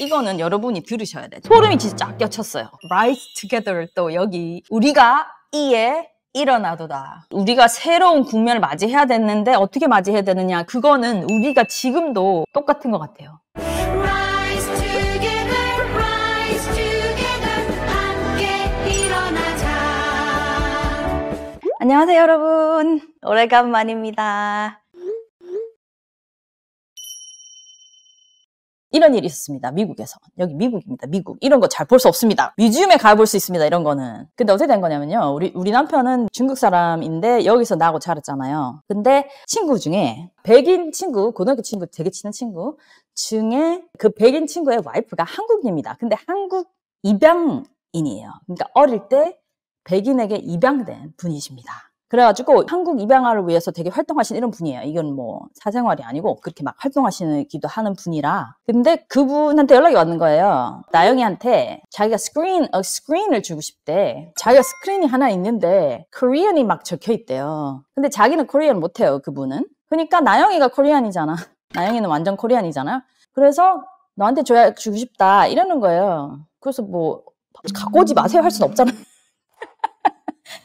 이거는 여러분이 들으셔야 돼요. 소름이 진짜 쫙 껴쳤어요. Rise t o g e t h e r 또 여기 우리가 이에 일어나도다. 우리가 새로운 국면을 맞이해야 되는데 어떻게 맞이해야 되느냐. 그거는 우리가 지금도 똑같은 것 같아요. 안녕하세요 여러분 오래간만입니다 이런 일이 있었습니다. 미국에서. 여기 미국입니다. 미국. 이런 거 잘 볼 수 없습니다. 뮤지엄에 가 볼 수 있습니다. 이런 거는. 근데 어떻게 된 거냐면요. 우리, 우리 남편은 중국 사람인데 여기서 나고 하 자랐잖아요. 근데 친구 중에 백인 친구, 고등학교 친구, 되게 친한 친구 중에 그 백인 친구의 와이프가 한국입니다. 근데 한국 입양인이에요. 그러니까 어릴 때 백인에게 입양된 분이십니다. 그래가지고 한국 입양아를 위해서 되게 활동하신 이런 분이에요. 이건 뭐 사생활이 아니고 그렇게 막 활동하시기도 하는 분이라. 근데 그분한테 연락이 왔는 거예요. 나영이한테 자기가 스크린, 어, 스크린을 주고 싶대. 자기가 스크린이 하나 있는데 코리안이 막 적혀 있대요. 근데 자기는 코리안 못해요, 그분은. 그러니까 나영이가 코리안이잖아. 나영이는 완전 코리안이잖아 그래서 너한테 줘야 주고 싶다 이러는 거예요. 그래서 뭐 갖고 오지 마세요 할순없잖아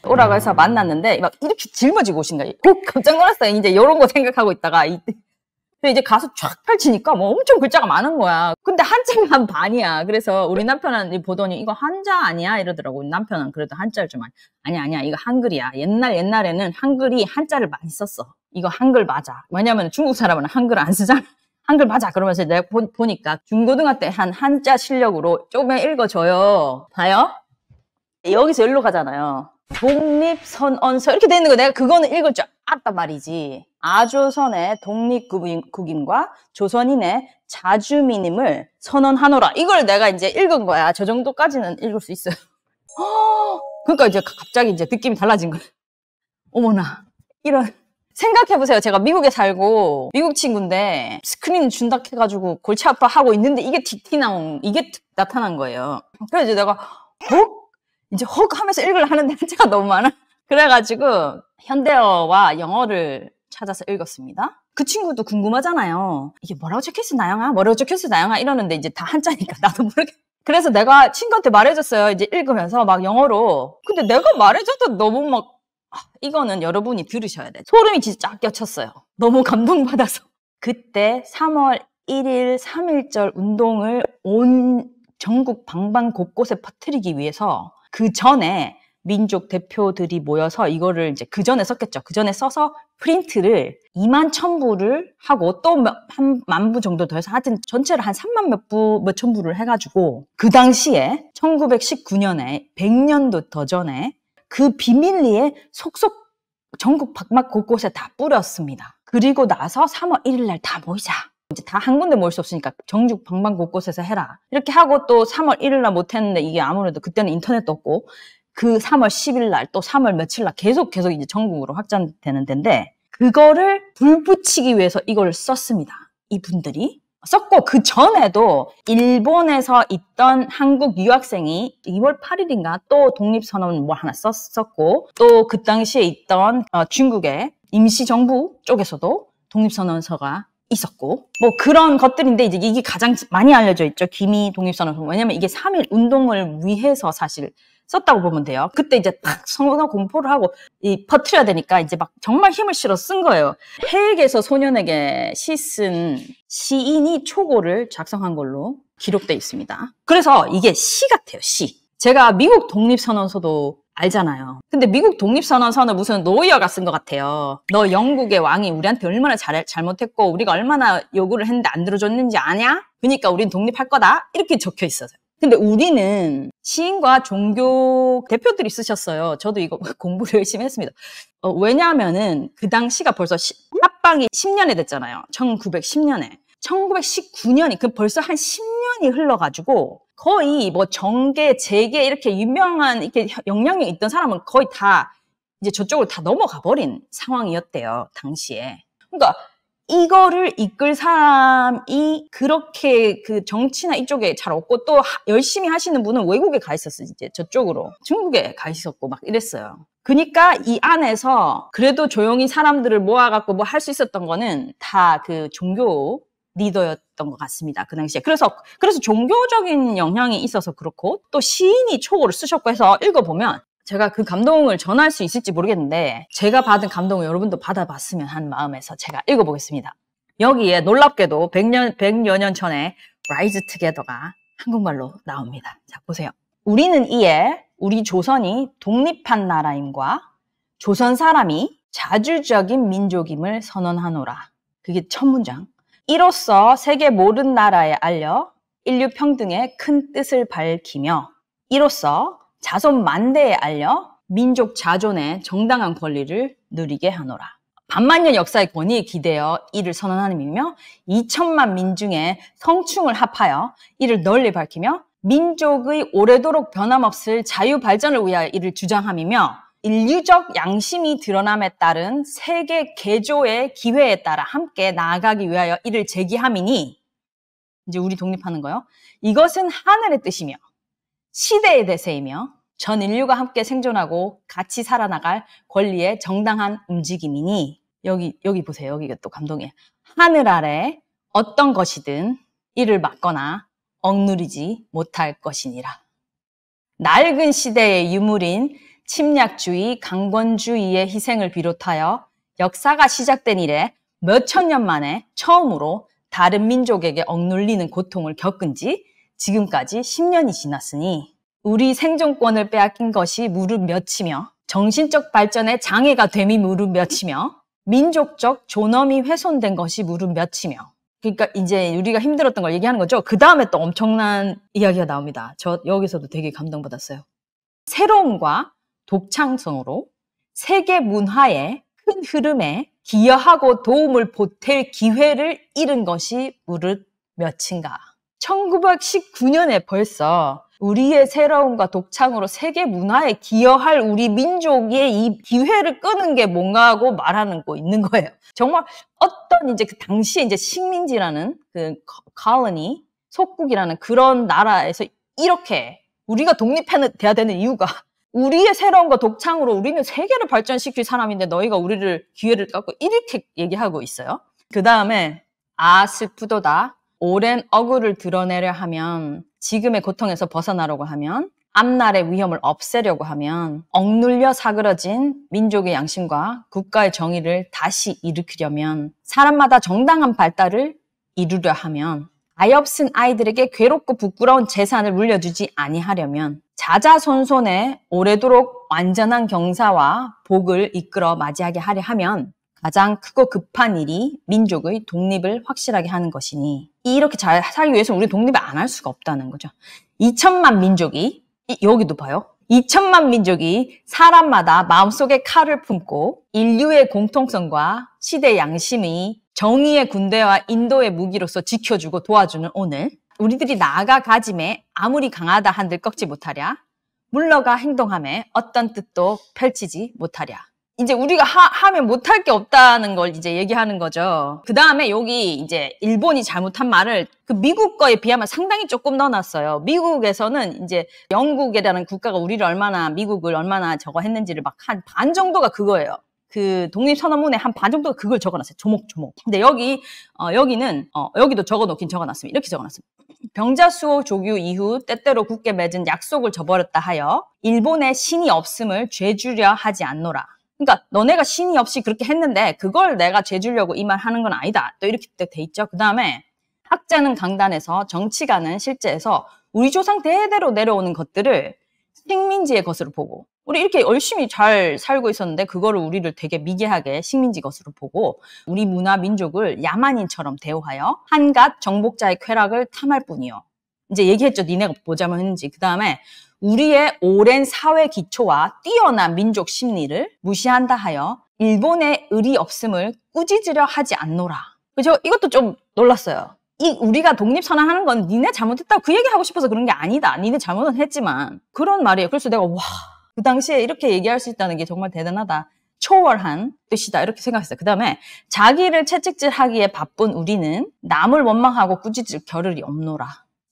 돌아가서 만났는데 막 이렇게 짊어지고 오신 거예요. 오, 깜짝 놀랐어요. 이제 이런 거 생각하고 있다가 이때 이제 가서 쫙 펼치니까 뭐 엄청 글자가 많은 거야. 근데 한자만 반이야. 그래서 우리 남편은 보더니 이거 한자 아니야 이러더라고. 남편은 그래도 한자를 좀많 아니 아니야 이거 한글이야. 옛날 옛날에는 한글이 한자를 많이 썼어. 이거 한글 맞아. 왜냐면 중국 사람은 한글 안 쓰잖아. 한글 맞아 그러면서 내가 보, 보니까 중고등학교 때한 한자 실력으로 조금만 읽어줘요. 봐요. 여기서 일로 가잖아요. 독립선언서 이렇게 돼 있는 거 내가 그거는 읽을 줄 알았단 말이지. 아조선의 독립국인과 조선인의 자주민임을 선언하노라. 이걸 내가 이제 읽은 거야. 저 정도까지는 읽을 수 있어요. 그러니까 이제 갑자기 이제 느낌이 달라진 거예요. 어머나 이런. 생각해보세요. 제가 미국에 살고 미국 친구인데 스크린 준다 해가지고 골치 아파하고 있는데 이게 티 t 나온 이게 나타난 거예요. 그래서 내가 어? 이제 헉 하면서 읽을 하는데 한자가 너무 많아. 그래가지고 현대어와 영어를 찾아서 읽었습니다. 그 친구도 궁금하잖아요. 이게 뭐라고 적혀있어 나영아? 뭐라고 적혀있어 나영아? 이러는데 이제 다 한자니까 나도 모르게. 그래서 내가 친구한테 말해줬어요. 이제 읽으면서 막 영어로. 근데 내가 말해줘도 너무 막 아, 이거는 여러분이 들으셔야 돼. 소름이 진짜 쫙 껴쳤어요. 너무 감동받아서. 그때 3월 1일 3일절 운동을 온 전국 방방 곳곳에 퍼뜨리기 위해서 그 전에 민족 대표들이 모여서 이거를 이제 그 전에 썼겠죠. 그 전에 써서 프린트를 2만 천 부를 하고 또 한만부 정도 더 해서 하여튼 전체를 한 3만 몇 부, 몇천 부를 해가지고 그 당시에 1919년에 100년도 더 전에 그 비밀리에 속속 전국 박막 곳곳에 다 뿌렸습니다. 그리고 나서 3월 1일 날 다 모이자. 이제 다 한 군데 모일수 없으니까 정국 방방 곳곳에서 해라. 이렇게 하고 또 3월 1일 날 못했는데 이게 아무래도 그때는 인터넷도 없고 그 3월 10일 날 또 3월 며칠 날 계속 계속 이제 전국으로 확장되는 데인데 그거를 불붙이기 위해서 이걸 썼습니다. 이분들이. 썼고 그 전에도 일본에서 있던 한국 유학생이 2월 8일인가 또 독립선언 뭐 하나 썼었고 또 그 당시에 있던 어, 중국의 임시정부 쪽에서도 독립선언서가 있었고 뭐 그런 것들인데 이제 이게 가장 많이 알려져 있죠 김이 독립선언 서 왜냐면 이게 3일 운동을 위해서 사실 썼다고 보면 돼요 그때 이제 딱 성공 공포를 하고 이 퍼트려야 되니까 이제 막 정말 힘을 실어 쓴 거예요 해외에서 소년에게 시 쓴 시인이 초고를 작성한 걸로 기록돼 있습니다 그래서 이게 시 같아요 시 제가 미국 독립선언서도 알잖아요. 근데 미국 독립선언서는 무슨 노이어가 쓴 것 같아요. 너 영국의 왕이 우리한테 얼마나 잘, 잘못했고 우리가 얼마나 요구를 했는데 안 들어줬는지 아냐? 그러니까 우린 독립할 거다? 이렇게 적혀 있어요. 근데 우리는 시인과 종교 대표들이 쓰셨어요. 저도 이거 공부를 열심히 했습니다. 어, 왜냐하면은 그 당시가 벌써 시, 합방이 10년이 됐잖아요. 1910년에. 1919년이 그 벌써 한 10년이 흘러가지고 거의 뭐 정계, 재계 이렇게 유명한 이렇게 영향이 있던 사람은 거의 다 이제 저쪽으로 다 넘어가 버린 상황이었대요 당시에. 그러니까 이거를 이끌 사람이 그렇게 그 정치나 이쪽에 잘 없고 또 하, 열심히 하시는 분은 외국에 가 있었어요. 이제 저쪽으로 중국에 가 있었고 막 이랬어요. 그러니까 이 안에서 그래도 조용히 사람들을 모아갖고 뭐 할 수 있었던 거는 다 그 종교 리더였던 것 같습니다. 그 당시에. 그래서, 그래서 종교적인 영향이 있어서 그렇고, 또 시인이 초고를 쓰셨고 해서 읽어보면, 제가 그 감동을 전할 수 있을지 모르겠는데, 제가 받은 감동을 여러분도 받아봤으면 하는 마음에서 제가 읽어보겠습니다. 여기에 놀랍게도 100년, 100여 년 전에 라이즈 트게더가 한국말로 나옵니다. 자, 보세요. 우리는 이에 우리 조선이 독립한 나라임과 조선 사람이 자주적인 민족임을 선언하노라. 그게 첫 문장. 이로써 세계 모든 나라에 알려 인류 평등의 큰 뜻을 밝히며 이로써 자손 만대에 알려 민족 자존의 정당한 권리를 누리게 하노라. 반만년 역사의 권위에 기대어 이를 선언하며 님이 2천만 민중의 성충을 합하여 이를 널리 밝히며 민족의 오래도록 변함없을 자유 발전을 위하여 이를 주장함이며 인류적 양심이 드러남에 따른 세계 개조의 기회에 따라 함께 나아가기 위하여 이를 제기함이니 이제 우리 독립하는 거요. 이것은 하늘의 뜻이며 시대의 대세이며 전 인류가 함께 생존하고 같이 살아나갈 권리의 정당한 움직임이니 여기 여기 보세요. 여기가 또 감동이에요. 하늘 아래 어떤 것이든 이를 막거나 억누르지 못할 것이니라. 낡은 시대의 유물인 침략주의, 강권주의의 희생을 비롯하여 역사가 시작된 이래 몇 천 년 만에 처음으로 다른 민족에게 억눌리는 고통을 겪은 지 지금까지 10년이 지났으니 우리 생존권을 빼앗긴 것이 무릎 몇치며 정신적 발전의 장애가 됨이 무릎 몇치며 민족적 존엄이 훼손된 것이 무릎 몇치며 그러니까 이제 우리가 힘들었던 걸 얘기하는 거죠. 그 다음에 또 엄청난 이야기가 나옵니다. 저 여기서도 되게 감동받았어요. 새로움과 독창성으로 세계 문화의 큰 흐름에 기여하고 도움을 보탤 기회를 잃은 것이 무릇 몇인가. 1919년에 벌써 우리의 새로움과 독창으로 세계 문화에 기여할 우리 민족의 이 기회를 끄는 게 뭔가 하고 말하는 거 있는 거예요. 정말 어떤 이제 그 당시에 이제 식민지라는 그 컬러니 속국이라는 그런 나라에서 이렇게 우리가 독립해야 되는 이유가 우리의 새로운 과 독창으로 우리는 세계를 발전시킬 사람인데 너희가 우리를 기회를 갖고 이렇게 얘기하고 있어요. 그 다음에 아 슬프도다. 오랜 억울을 드러내려 하면 지금의 고통에서 벗어나려고 하면 앞날의 위험을 없애려고 하면 억눌려 사그러진 민족의 양심과 국가의 정의를 다시 일으키려면 사람마다 정당한 발달을 이루려 하면 아이없은 아이들에게 괴롭고 부끄러운 재산을 물려주지 아니하려면 자자손손에 오래도록 완전한 경사와 복을 이끌어 맞이하게 하려 하면 가장 크고 급한 일이 민족의 독립을 확실하게 하는 것이니 이렇게 잘 살기 위해서 우리 독립을 안 할 수가 없다는 거죠. 2천만 민족이 여기도 봐요. 2천만 민족이 사람마다 마음속에 칼을 품고 인류의 공통성과 시대 양심이 정의의 군대와 인도의 무기로서 지켜주고 도와주는 오늘 우리들이 나아가 가짐에 아무리 강하다 한들 꺾지 못하랴 물러가 행동함에 어떤 뜻도 펼치지 못하랴 이제 우리가 하, 면 못할 게 없다는 걸 이제 얘기하는 거죠. 그 다음에 여기 이제 일본이 잘못한 말을 그 미국 거에 비하면 상당히 조금 넣어놨어요. 미국에서는 이제 영국에 대한 국가가 우리를 얼마나, 미국을 얼마나 저거 했는지를 막 한 반 정도가 그거예요. 그 독립선언문에 한 반 정도가 그걸 적어놨어요. 조목조목. 근데 여기, 어, 여기는, 어, 여기도 적어놓긴 적어놨습니다. 이렇게 적어놨습니다. 병자수호 조규 이후 때때로 굳게 맺은 약속을 저버렸다 하여 일본의 신이 없음을 죄주려 하지 않노라. 그러니까 너네가 신이 없이 그렇게 했는데 그걸 내가 죄주려고 이 말 하는 건 아니다. 또 이렇게 돼 있죠. 그 다음에 학자는 강단에서 정치가는 실제에서 우리 조상 대대로 내려오는 것들을 식민지의 것으로 보고 우리 이렇게 열심히 잘 살고 있었는데 그거를 우리를 되게 미개하게 식민지 것으로 보고 우리 문화 민족을 야만인처럼 대우하여 한갓 정복자의 쾌락을 탐할 뿐이요. 이제 얘기했죠. 니네가 보자면 했는지그 다음에 우리의 오랜 사회 기초와 뛰어난 민족 심리를 무시한다 하여 일본의 의리 없음을 꾸짖으려 하지 않노라. 그죠? 이것도 좀 놀랐어요. 이 우리가 독립선언하는 건 니네 잘못했다 고그 얘기하고 싶어서 그런 게 아니다. 니네 잘못은 했지만 그런 말이에요. 그래서 내가 와 그 당시에 이렇게 얘기할 수 있다는 게 정말 대단하다. 초월한 뜻이다 이렇게 생각했어요. 그 다음에 자기를 채찍질하기에 바쁜 우리는 남을 원망하고 꾸짖을 겨를이 없노라.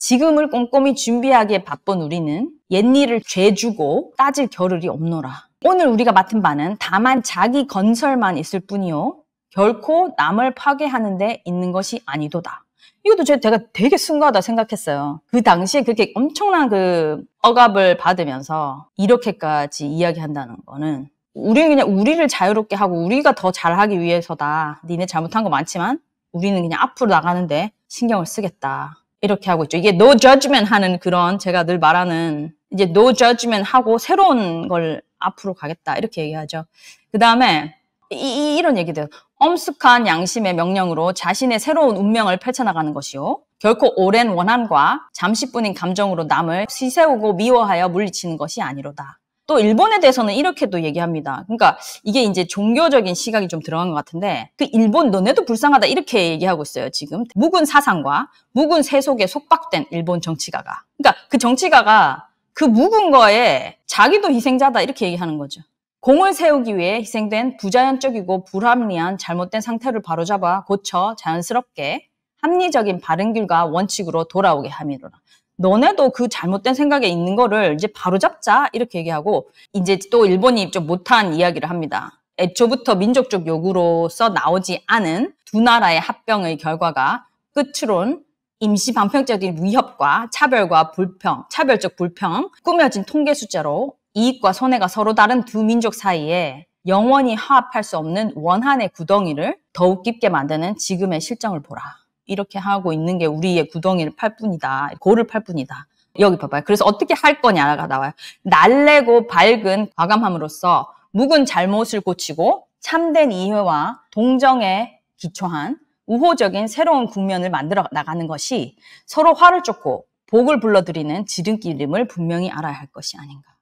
지금을 꼼꼼히 준비하기에 바쁜 우리는 옛일을 죄주고 따질 겨를이 없노라. 오늘 우리가 맡은 바는 다만 자기 건설만 있을 뿐이요. 결코 남을 파괴하는 데 있는 것이 아니도다. 이것도 제가 되게 순간하다 생각했어요. 그 당시에 그렇게 엄청난 그 억압을 받으면서 이렇게까지 이야기한다는 거는 우리는 그냥 우리를 자유롭게 하고 우리가 더 잘하기 위해서다. 니네 잘못한 거 많지만 우리는 그냥 앞으로 나가는데 신경을 쓰겠다. 이렇게 하고 있죠. 이게 no judgment 하는 그런 제가 늘 말하는 이제 no judgment 하고 새로운 걸 앞으로 가겠다 이렇게 얘기하죠. 그 다음에 이, 이, 런얘기들 엄숙한 양심의 명령으로 자신의 새로운 운명을 펼쳐나가는 것이요. 결코 오랜 원한과 잠시뿐인 감정으로 남을 시세우고 미워하여 물리치는 것이 아니로다. 또 일본에 대해서는 이렇게도 얘기합니다. 그러니까 이게 이제 종교적인 시각이 좀 들어간 것 같은데 그 일본 너네도 불쌍하다 이렇게 얘기하고 있어요. 지금 묵은 사상과 묵은 세속에 속박된 일본 정치가가. 그러니까 그 정치가가 그 묵은 거에 자기도 희생자다 이렇게 얘기하는 거죠. 공을 세우기 위해 희생된 부자연적이고 불합리한 잘못된 상태를 바로잡아 고쳐 자연스럽게 합리적인 바른 길과 원칙으로 돌아오게 함이로라. 너네도 그 잘못된 생각에 있는 거를 이제 바로잡자 이렇게 얘기하고 이제 또 일본이 좀 못한 이야기를 합니다. 애초부터 민족적 요구로서 나오지 않은 두 나라의 합병의 결과가 끝으론 임시 반평적인 위협과 차별과 불평, 차별적 불평, 꾸며진 통계 숫자로 이익과 손해가 서로 다른 두 민족 사이에 영원히 화합할 수 없는 원한의 구덩이를 더욱 깊게 만드는 지금의 실정을 보라. 이렇게 하고 있는 게 우리의 구덩이를 팔 뿐이다. 고를 팔 뿐이다. 여기 봐봐요. 그래서 어떻게 할 거냐가 나와요. 날래고 밝은 과감함으로써 묵은 잘못을 고치고 참된 이해와 동정에 기초한 우호적인 새로운 국면을 만들어 나가는 것이 서로 화를 쫓고 복을 불러들이는 지름길임을 분명히 알아야 할 것이 아닌가.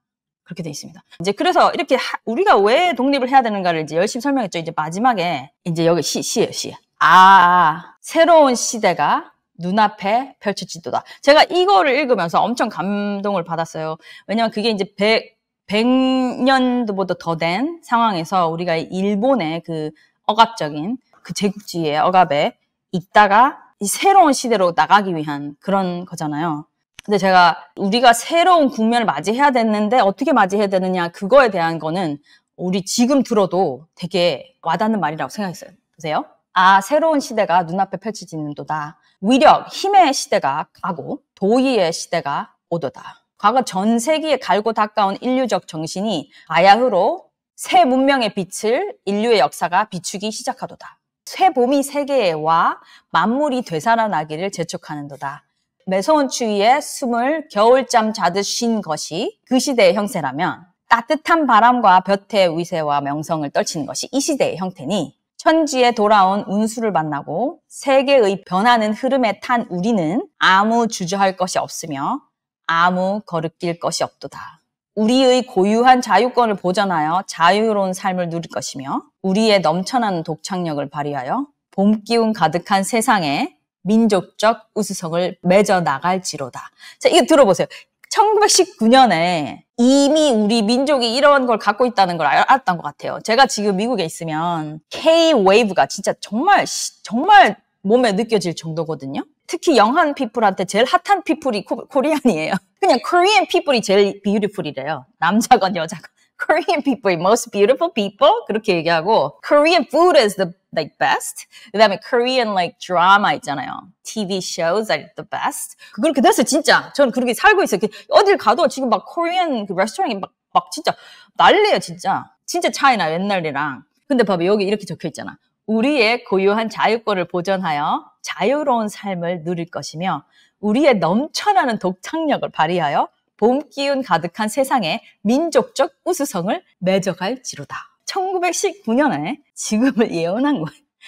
그렇게 돼 있습니다. 이제 그래서 이렇게 우리가 왜 독립을 해야 되는가를 이제 열심히 설명했죠. 이제 마지막에 이제 여기 시, 시예요, 시. 아, 새로운 시대가 눈앞에 펼쳐지도다. 제가 이거를 읽으면서 엄청 감동을 받았어요. 왜냐면 그게 이제 100, 100년도보다 더 된 상황에서 우리가 일본의 그 억압적인 그 제국주의의 억압에 있다가 이 새로운 시대로 나가기 위한 그런 거잖아요. 근데 제가 우리가 새로운 국면을 맞이해야 되는데 어떻게 맞이해야 되느냐 그거에 대한 거는 우리 지금 들어도 되게 와닿는 말이라고 생각했어요. 보세요. 아 새로운 시대가 눈앞에 펼쳐지는도다. 위력, 힘의 시대가 가고 도의의 시대가 오도다. 과거 전 세기에 갈고 닦아온 인류적 정신이 아야흐로 새 문명의 빛을 인류의 역사가 비추기 시작하도다. 새 봄이 세계와 만물이 되살아나기를 재촉하는도다. 매서운 추위에 숨을 겨울잠 자듯 쉰 것이 그 시대의 형세라면 따뜻한 바람과 볕의 위세와 명성을 떨치는 것이 이 시대의 형태니 천지에 돌아온 운수를 만나고 세계의 변하는 흐름에 탄 우리는 아무 주저할 것이 없으며 아무 거룩낄 것이 없도다. 우리의 고유한 자유권을 보전하여 자유로운 삶을 누릴 것이며 우리의 넘쳐나는 독창력을 발휘하여 봄 기운 가득한 세상에 민족적 우수성을 맺어 나갈지로다. 자, 이거 들어보세요. 1919년에 이미 우리 민족이 이런 걸 갖고 있다는 걸 알았던 것 같아요. 제가 지금 미국에 있으면 K 웨이브가 진짜 정말 정말 몸에 느껴질 정도거든요. 특히 영한 피플한테 제일 핫한 피플이 코리안이에요. 그냥 코리안 피플이 제일 비유리풀이래요. 남자건 여자건. Korean people이 most beautiful people 그렇게 얘기하고 Korean food is the like best. 그다음에 Korean like drama 있잖아요. TV shows are the best. 그걸 그래서 진짜 저는 그렇게 살고 있어요. 그 어딜 가도 지금 막 Korean 그 레스토랑이 막, 막 진짜 난리예요, 진짜. 진짜 차이나 옛날이랑. 근데 봐봐 여기 이렇게 적혀 있잖아. 우리의 고유한 자유권을 보존하여 자유로운 삶을 누릴 것이며 우리의 넘쳐나는 독창력을 발휘하여 봄 기운 가득한 세상에 민족적 우수성을 맺어갈 지로다. 1919년에 지금을 예언한 거예요.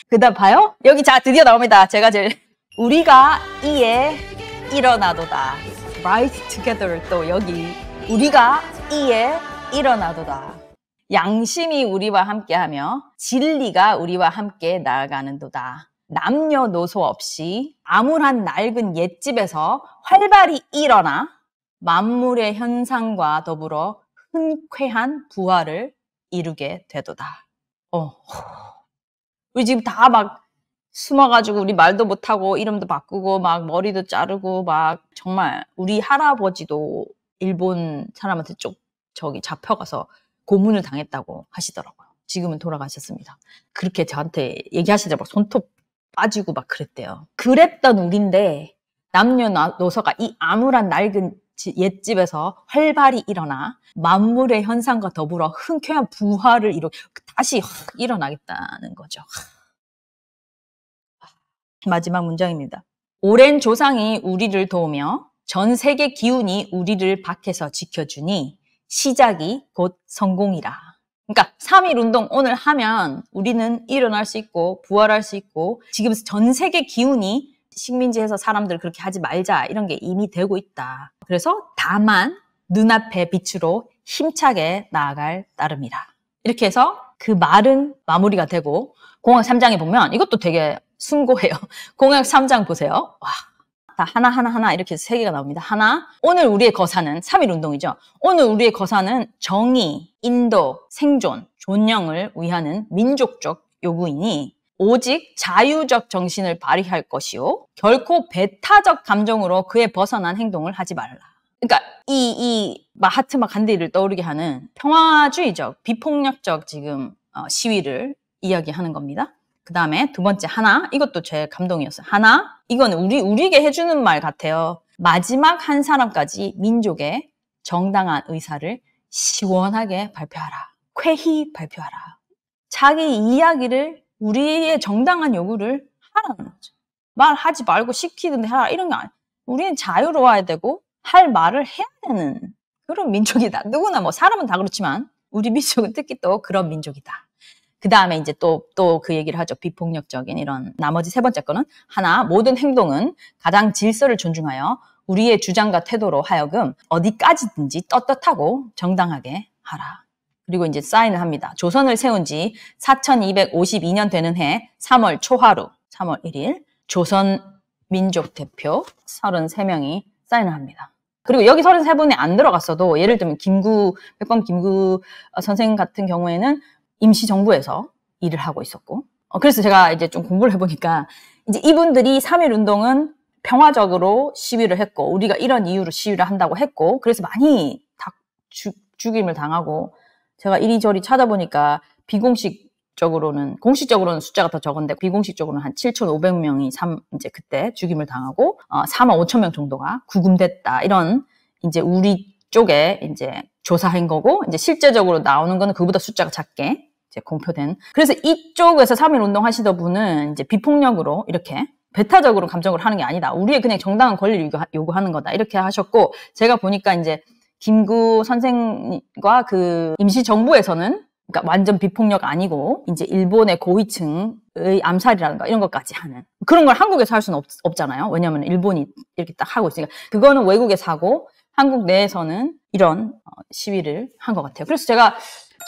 그다음 봐요. 여기 자 드디어 나옵니다. 제가 제일 우리가 이에 일어나도다. Rise Together를 또 여기 우리가 이에 일어나도다. 양심이 우리와 함께하며 진리가 우리와 함께 나아가는도다. 남녀노소 없이 암울한 낡은 옛집에서 활발히 일어나 만물의 현상과 더불어 흔쾌한 부활을 이루게 되도다. 어. 우리 지금 다 막 숨어가지고 우리 말도 못하고 이름도 바꾸고 막 머리도 자르고 막 정말 우리 할아버지도 일본 사람한테 쪽 저기 잡혀가서 고문을 당했다고 하시더라고요. 지금은 돌아가셨습니다. 그렇게 저한테 얘기하시자 막 손톱 빠지고 막 그랬대요. 그랬던 우리인데 남녀노소가 이 암울한 낡은 옛집에서 활발히 일어나 만물의 현상과 더불어 흔쾌한 부활을 이루 다시 확 일어나겠다는 거죠. 마지막 문장입니다. 오랜 조상이 우리를 도우며 전 세계 기운이 우리를 밖에서 지켜주니 시작이 곧 성공이라. 그러니까 3일 운동 오늘 하면 우리는 일어날 수 있고 부활할 수 있고 지금 전 세계 기운이 식민지에서 사람들 그렇게 하지 말자 이런 게 이미 되고 있다. 그래서 다만 눈앞의 빛으로 힘차게 나아갈 따름이라. 이렇게 해서 그 말은 마무리가 되고 공약 3장에 보면 이것도 되게 숭고해요. 공약 3장 보세요. 와. 다 하나 하나 하나 이렇게 세 개가 나옵니다. 하나 오늘 우리의 거사는 3일 운동이죠. 오늘 우리의 거사는 정의, 인도, 생존, 존영을 위하는 민족적 요구이니 오직 자유적 정신을 발휘할 것이요. 결코 배타적 감정으로 그에 벗어난 행동을 하지 말라. 그러니까 이, 이 마하트마 간디를 떠오르게 하는 평화주의적, 비폭력적 지금 어, 시위를 이야기하는 겁니다. 그 다음에 두 번째 하나, 이것도 제 감동이었어요. 하나, 이거는 우리, 우리에게 해주는 말 같아요. 마지막 한 사람까지 민족의 정당한 의사를 시원하게 발표하라. 쾌히 발표하라. 자기 이야기를 우리의 정당한 요구를 하라는 거죠. 말하지 말고 시키든데 하라 이런 게 아니에요. 우리는 자유로워야 되고 할 말을 해야 되는 그런 민족이다. 누구나 뭐 사람은 다 그렇지만 우리 민족은 특히 또 그런 민족이다. 그 다음에 이제 또, 또 그 얘기를 하죠. 비폭력적인 이런 나머지 세 번째 거는 하나, 모든 행동은 가장 질서를 존중하여 우리의 주장과 태도로 하여금 어디까지든지 떳떳하고 정당하게 하라. 그리고 이제 사인을 합니다. 조선을 세운 지 4252년 되는 해 3월 초하루 3월 1일 조선 민족 대표 33명이 사인을 합니다. 그리고 여기 33분에 안 들어갔어도 예를 들면 김구 백범 김구 선생 같은 경우에는 임시 정부에서 일을 하고 있었고 어, 그래서 제가 이제 좀 공부를 해보니까 이제 이분들이 3일 운동은 평화적으로 시위를 했고 우리가 이런 이유로 시위를 한다고 했고 그래서 많이 다 죽, 죽임을 당하고 제가 이리저리 찾아보니까 비공식적으로는 공식적으로는 숫자가 더 적은데 비공식적으로는 한 7,500명이 삼 이제 그때 죽임을 당하고 어, 4만 5천 명 정도가 구금됐다 이런 이제 우리 쪽에 이제 조사한 거고 이제 실제적으로 나오는 거는 그보다 숫자가 작게 이제 공표된 그래서 이쪽에서 3일 운동 하시던 분은 이제 비폭력으로 이렇게 배타적으로 감정을 하는 게 아니다. 우리의 그냥 정당한 권리를 요구하는 거다. 이렇게 하셨고 제가 보니까 이제 김구 선생과 그 임시정부에서는 그러니까 완전 비폭력 아니고 이제 일본의 고위층의 암살이라든가 이런 것까지 하는 그런 걸 한국에서 할 수는 없, 잖아요 왜냐하면 일본이 이렇게 딱 하고 있으니까 그거는 외국에사고 한국 내에서는 이런 어, 시위를 한 것 같아요. 그래서 제가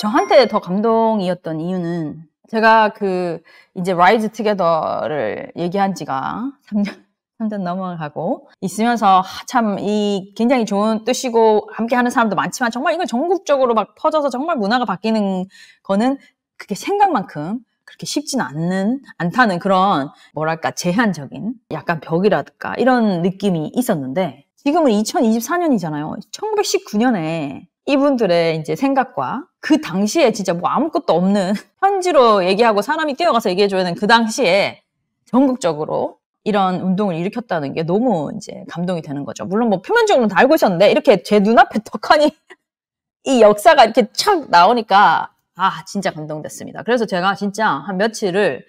저한테 더 감동이었던 이유는 제가 그 이제 라이즈 투게더를 얘기한 지가 3년 한잔 넘어가고 있으면서 참 이 굉장히 좋은 뜻이고 함께하는 사람도 많지만 정말 이건 전국적으로 막 퍼져서 정말 문화가 바뀌는 거는 그게 생각만큼 그렇게 쉽지는 않는 않다는 그런 뭐랄까 제한적인 약간 벽이라든가 이런 느낌이 있었는데 지금은 2024년이잖아요. 1919년에 이분들의 이제 생각과 그 당시에 진짜 뭐 아무것도 없는 현지로 얘기하고 사람이 뛰어가서 얘기해줘야 되는 그 당시에 전국적으로 이런 운동을 일으켰다는 게 너무 이제 감동이 되는 거죠. 물론 뭐 표면적으로는 다 알고 있었는데 이렇게 제 눈앞에 덕하니 이 역사가 이렇게 착 나오니까 아 진짜 감동됐습니다. 그래서 제가 진짜 한 며칠을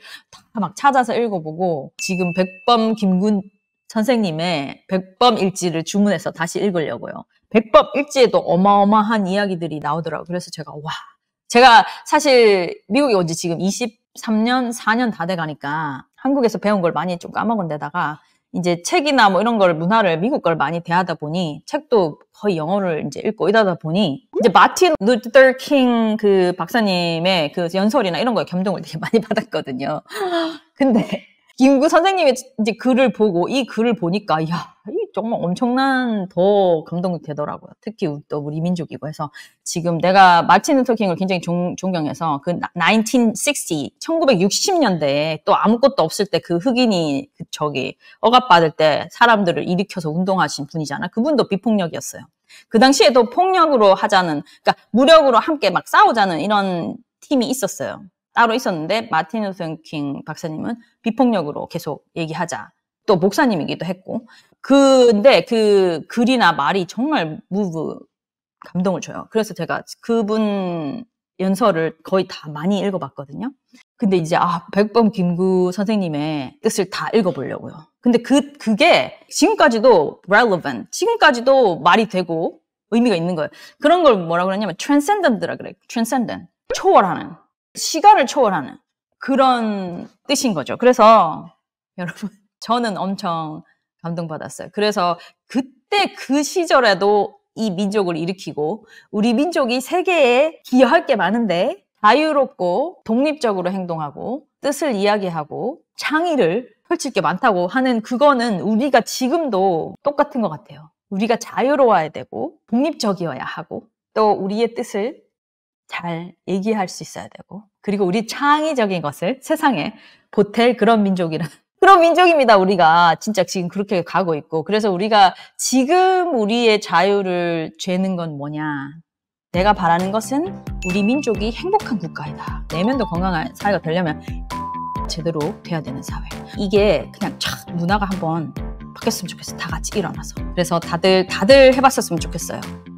다막 찾아서 읽어보고 지금 백범 김군 선생님의 백범 일지를 주문해서 다시 읽으려고요. 백범 일지에도 어마어마한 이야기들이 나오더라고요. 그래서 제가 와 제가 사실 미국에 온 지 지금 20 3년, 4년 다 돼가니까 한국에서 배운 걸 많이 좀 까먹은 데다가 이제 책이나 뭐 이런 걸 문화를 미국 걸 많이 대하다 보니 책도 거의 영어를 이제 읽고 이러다 보니 이제 마틴 루터 킹그 박사님의 그 연설이나 이런 거에 감동을 되게 많이 받았거든요. 근데 김구 선생님의 이제 글을 보고 이 글을 보니까 야, 이 정말 엄청난 더 감동이 되더라고요. 특히 또 우리 민족이고 해서 지금 내가 마틴 루터 킹을 굉장히 존, 존경해서 그 1960, 1960년대에 또 아무것도 없을 때 그 흑인이 그 저기 억압받을 때 사람들을 일으켜서 운동하신 분이잖아. 그분도 비폭력이었어요. 그 당시에도 폭력으로 하자는, 그러니까 무력으로 함께 막 싸우자는 이런 팀이 있었어요. 따로 있었는데 마틴 루터 킹 박사님은 비폭력으로 계속 얘기하자. 또 목사님이기도 했고. 근데 그 글이나 말이 정말 무브 감동을 줘요. 그래서 제가 그분 연설을 거의 다 많이 읽어봤거든요. 근데 이제 아 백범 김구 선생님의 뜻을 다 읽어보려고요. 근데 그 그게 지금까지도 relevant, 지금까지도 말이 되고 의미가 있는 거예요. 그런 걸 뭐라 그러냐면 transcendent라 그래. transcendent, 초월하는. 시간을 초월하는 그런 뜻인 거죠. 그래서 여러분, 저는 엄청 감동받았어요. 그래서 그때 그 시절에도 이 민족을 일으키고 우리 민족이 세계에 기여할 게 많은데 자유롭고 독립적으로 행동하고 뜻을 이야기하고 창의를 펼칠 게 많다고 하는 그거는 우리가 지금도 똑같은 것 같아요. 우리가 자유로워야 되고 독립적이어야 하고 또 우리의 뜻을 잘 얘기할 수 있어야 되고 그리고 우리 창의적인 것을 세상에 보탤 그런 민족이라 그런 민족입니다 우리가 진짜 지금 그렇게 가고 있고 그래서 우리가 지금 우리의 자유를 죄는 건 뭐냐 내가 바라는 것은 우리 민족이 행복한 국가이다 내면도 건강한 사회가 되려면 제대로 돼야 되는 사회 이게 그냥 촥 문화가 한번 바뀌었으면 좋겠어 다 같이 일어나서 그래서 다들 다들 해봤었으면 좋겠어요